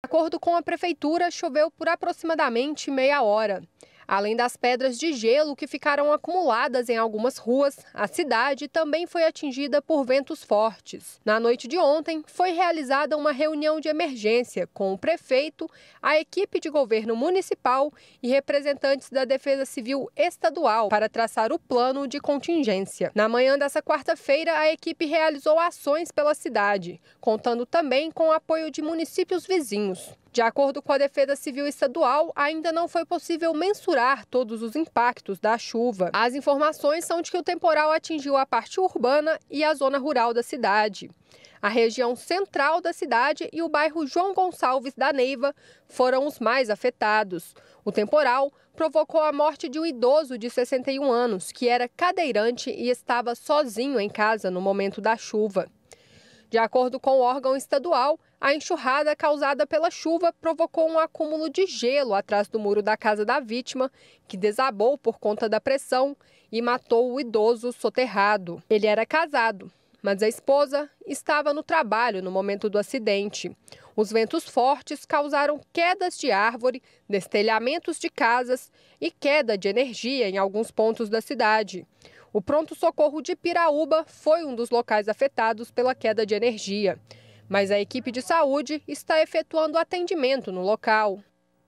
De acordo com a prefeitura, choveu por aproximadamente meia hora. Além das pedras de gelo que ficaram acumuladas em algumas ruas, a cidade também foi atingida por ventos fortes. Na noite de ontem, foi realizada uma reunião de emergência com o prefeito, a equipe de governo municipal e representantes da Defesa Civil Estadual para traçar o plano de contingência. Na manhã dessa quarta-feira, a equipe realizou ações pela cidade, contando também com o apoio de municípios vizinhos. De acordo com a Defesa Civil Estadual, ainda não foi possível mensurar todos os impactos da chuva. As informações são de que o temporal atingiu a parte urbana e a zona rural da cidade. A região central da cidade e o bairro João Gonçalves da Neiva foram os mais afetados. O temporal provocou a morte de um idoso de 61 anos, que era cadeirante e estava sozinho em casa no momento da chuva. De acordo com o órgão estadual, a enxurrada causada pela chuva provocou um acúmulo de gelo atrás do muro da casa da vítima, que desabou por conta da pressão e matou o idoso soterrado. Ele era casado, mas a esposa estava no trabalho no momento do acidente. Os ventos fortes causaram quedas de árvore, destelhamentos de casas e queda de energia em alguns pontos da cidade. O pronto-socorro de Piraúba foi um dos locais afetados pela queda de energia. Mas a equipe de saúde está efetuando atendimento no local.